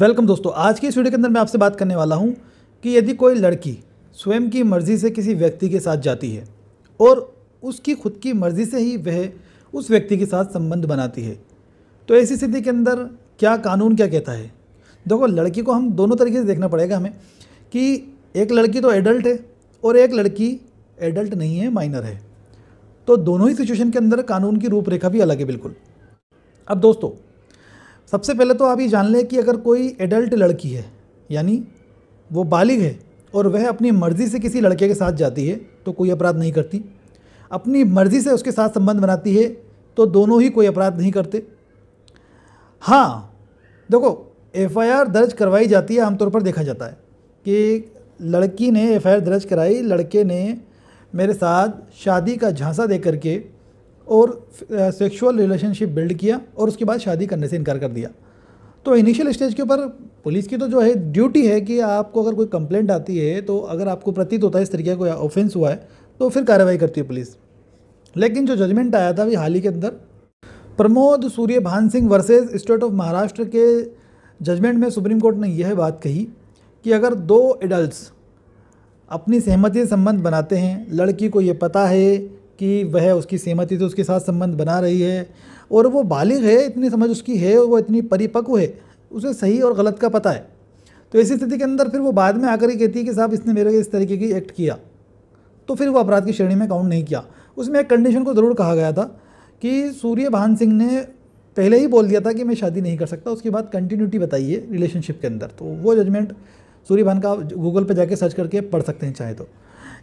welcome दोस्तों आज की इस वीडियो के अंदर मैं आपसे बात करने वाला हूँ कि यदि कोई लड़की स्वयं की मर्ज़ी से किसी व्यक्ति के साथ जाती है और उसकी खुद की मर्ज़ी से ही वह उस व्यक्ति के साथ संबंध बनाती है तो ऐसी स्थिति के अंदर क्या कानून क्या कहता है देखो लड़की को हम दोनों तरीके से देखना पड़ेगा हमें कि एक लड़की तो एडल्ट है और एक लड़की एडल्ट नहीं है माइनर है तो दोनों ही सिचुएशन के अंदर कानून की रूपरेखा भी अलग है बिल्कुल अब दोस्तों सबसे पहले तो आप ये जान लें कि अगर कोई एडल्ट लड़की है यानी वो बालिग है और वह अपनी मर्ज़ी से किसी लड़के के साथ जाती है तो कोई अपराध नहीं करती अपनी मर्ज़ी से उसके साथ संबंध बनाती है तो दोनों ही कोई अपराध नहीं करते हाँ देखो एफआईआर दर्ज करवाई जाती है आमतौर पर देखा जाता है कि लड़की ने एफआईआर दर्ज कराई लड़के ने मेरे साथ शादी का झांसा दे करके और सेक्सुअल रिलेशनशिप बिल्ड किया और उसके बाद शादी करने से इनकार कर दिया तो इनिशियल स्टेज के ऊपर पुलिस की तो जो है ड्यूटी है कि आपको अगर कोई कंप्लेंट आती है तो अगर आपको प्रतीत होता है इस तरीके का कोई ऑफेंस हुआ है तो फिर कार्रवाई करती है पुलिस लेकिन जो जजमेंट आया था अभी हाल ही के अंदर Pramod Surya Bhan Singh versus state of Maharashtra के जजमेंट में सुप्रीम कोर्ट ने यह बात कही कि अगर दो एडल्ट अपनी सहमति संबंध बनाते हैं लड़की को ये पता है कि वह उसकी सहमति से उसके साथ संबंध बना रही है और वो बालिग है इतनी समझ उसकी है और वो इतनी परिपक्व है उसे सही और गलत का पता है तो ऐसी स्थिति के अंदर फिर वो बाद में आकर ही कहती है कि साहब इसने मेरे इस तरीके की एक्ट किया तो फिर वो अपराध की श्रेणी में काउंट नहीं किया उसमें एक कंडीशन को ज़रूर कहा गया था कि सूर्य भान सिंह ने पहले ही बोल दिया था कि मैं शादी नहीं कर सकता उसके बाद कंटिन्यूटी बताइए रिलेशनशिप के अंदर तो वो जजमेंट सूर्य भान का गूगल पर जाके सर्च करके पढ़ सकते हैं चाहे तो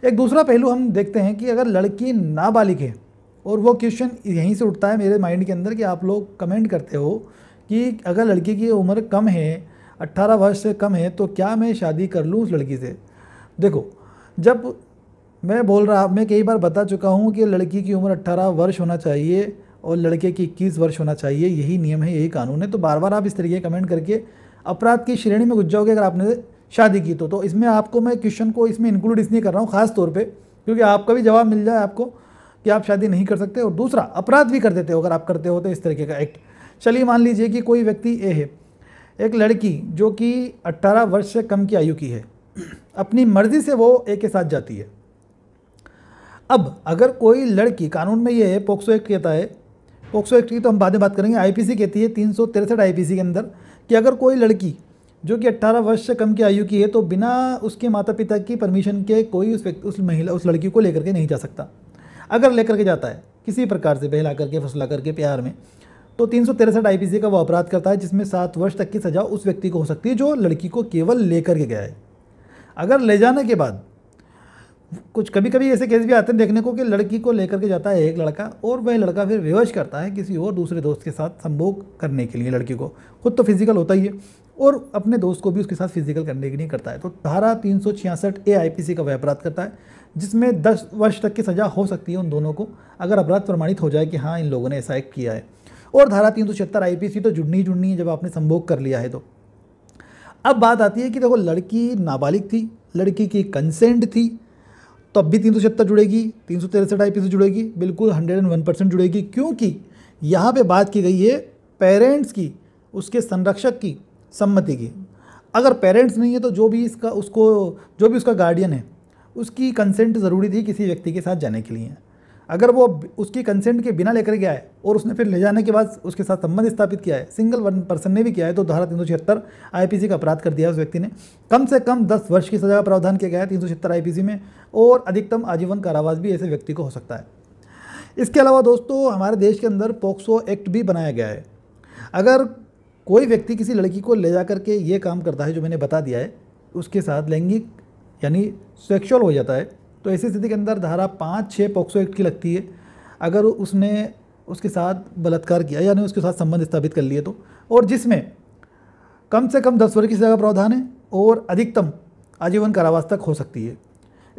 एक दूसरा पहलू हम देखते हैं कि अगर लड़की नाबालिग है और वो क्वेश्चन यहीं से उठता है मेरे माइंड के अंदर कि आप लोग कमेंट करते हो कि अगर लड़की की उम्र कम है 18 वर्ष से कम है तो क्या मैं शादी कर लूँ उस लड़की से देखो जब मैं बोल रहा मैं कई बार बता चुका हूँ कि लड़की की उम्र 18 वर्ष होना चाहिए और लड़के की इक्कीस वर्ष होना चाहिए यही नियम है यही कानून है तो बार बार आप इस तरीके कमेंट करके अपराध की श्रेणी में घुस जाओगे अगर आपने शादी की तो तो इसमें आपको मैं क्वेश्चन को इसमें इंक्लूड इसलिए कर रहा हूँ ख़ास तौर पे क्योंकि आपका भी जवाब मिल जाए आपको कि आप शादी नहीं कर सकते और दूसरा अपराध भी कर देते हो अगर आप करते हो तो इस तरीके का एक्ट चलिए मान लीजिए कि कोई व्यक्ति ए है एक लड़की जो कि 18 वर्ष से कम की आयु की है अपनी मर्ज़ी से वो ए के साथ जाती है अब अगर कोई लड़की कानून में ये है पोक्सो एक्ट कहता है पोक्सो एक्ट की तो हम बाद में बात करेंगे आईपीसी कहती है तीन सौ तिरसठ आईपीसी के अंदर कि अगर कोई लड़की जो कि 18 वर्ष से कम की आयु की है तो बिना उसके माता पिता की परमिशन के कोई उस व्यक्ति उस महिला उस लड़की को लेकर के नहीं जा सकता अगर लेकर के जाता है किसी प्रकार से बहला करके फसला करके प्यार में तो तीन सौ तिरसठ आई का वो अपराध करता है जिसमें सात वर्ष तक की सजा उस व्यक्ति को हो सकती है जो लड़की को केवल लेकर के गया है अगर ले जाने के बाद कुछ कभी कभी ऐसे केस भी आते हैं देखने को कि लड़की को लेकर के जाता है एक लड़का और वह लड़का फिर विवश करता है किसी और दूसरे दोस्त के साथ संभोग करने के लिए लड़की को खुद तो फिजिकल होता ही है और अपने दोस्त को भी उसके साथ फिजिकल करने के लिए करता है तो धारा तीन सौ छियासठ ए आई का वह अपराध करता है जिसमें दस वर्ष तक की सज़ा हो सकती है उन दोनों को अगर अपराध प्रमाणित हो जाए कि हाँ इन लोगों ने ऐसा एक किया है और धारा तीन सौ छिहत्तर आई तो जुड़नी ही जुड़नी है जब आपने संभोग कर लिया है तो अब बात आती है कि देखो लड़की नाबालिग थी लड़की की कंसेंट थी तो अब भी तीन सौ छिहत्तर जुड़ेगी तीन सौ तिरसठ आई सी जुड़ेगी बिल्कुल हंड्रेड एंड वन परसेंट जुड़ेगी क्योंकि यहाँ पर बात की गई है पेरेंट्स की उसके संरक्षक की सम्मति की अगर पेरेंट्स नहीं है तो जो भी इसका उसको जो भी उसका गार्डियन है उसकी कंसेंट ज़रूरी थी किसी व्यक्ति के साथ जाने के लिए अगर वो उसकी कंसेंट के बिना लेकर गया है और उसने फिर ले जाने के बाद उसके साथ संबंध स्थापित किया है सिंगल वन पर्सन ने भी किया है तो धारा तीन सौ छिहत्तर आईपीसी का अपराध कर दिया उस व्यक्ति ने कम से कम दस वर्ष की सजा का प्रावधान किया गया है तीन सौ छिहत्तर आईपीसी में और अधिकतम आजीवन कारावास भी ऐसे व्यक्ति को हो सकता है इसके अलावा दोस्तों हमारे देश के अंदर पोक्सो एक्ट भी बनाया गया है अगर कोई व्यक्ति किसी लड़की को ले जा करके ये काम करता है जो मैंने बता दिया है उसके साथ लैंगिक यानी सेक्शुअल हो जाता है तो ऐसी स्थिति के अंदर धारा पाँच छः पॉक्सो एक्ट की लगती है अगर उसने उसके साथ बलात्कार किया यानी उसके साथ संबंध स्थापित कर लिए तो और जिसमें कम से कम दस वर्ष की सजा का प्रावधान है और अधिकतम आजीवन कारावास तक हो सकती है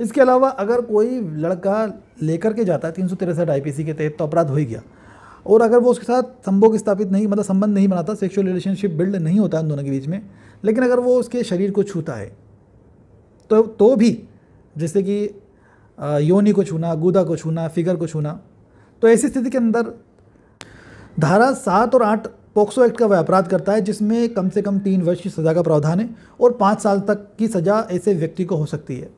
इसके अलावा अगर कोई लड़का लेकर के जाता है तीन सौ तिरसठ आई के तहत तो अपराध हो ही गया और अगर वो उसके साथ संभोग स्थापित नहीं मतलब संबंध नहीं बनाता सेक्सुअल रिलेशनशिप बिल्ड नहीं होता है उन दोनों के बीच में लेकिन अगर वो उसके शरीर को छूता है तो तो भी जैसे कि योनी को छूना गुदा को छूना फिगर को छूना तो ऐसी स्थिति के अंदर धारा सात और आठ पोक्सो एक्ट का वह अपराध करता है जिसमें कम से कम तीन वर्ष की सज़ा का प्रावधान है और पाँच साल तक की सज़ा ऐसे व्यक्ति को हो सकती है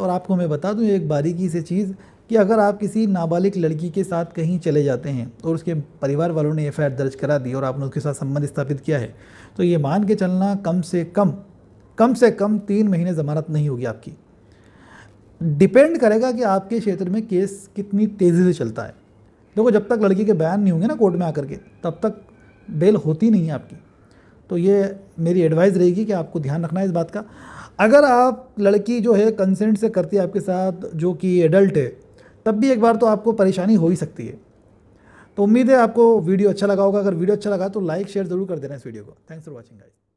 और आपको मैं बता दूं एक बारीकी से चीज़ कि अगर आप किसी नाबालिग लड़की के साथ कहीं चले जाते हैं और तो उसके परिवार वालों ने एफ दर्ज करा दी और आपने उसके साथ संबंध स्थापित किया है तो ये मान के चलना कम से कम कम से कम तीन महीने ज़मानत नहीं होगी आपकी डिपेंड करेगा कि आपके क्षेत्र में केस कितनी तेज़ी से चलता है देखो जब तक लड़की के बयान नहीं होंगे ना कोर्ट में आकर के तब तक बेल होती नहीं है आपकी तो ये मेरी एडवाइस रहेगी कि आपको ध्यान रखना है इस बात का अगर आप लड़की जो है कंसेंट से करती है आपके साथ जो कि एडल्ट है तब भी एक बार तो आपको परेशानी हो ही सकती है तो उम्मीद है आपको वीडियो अच्छा लगा होगा अगर वीडियो अच्छा लगा तो लाइक शेयर जरूर कर देना इस वीडियो को थैंक्स फॉर वॉचिंग गाइज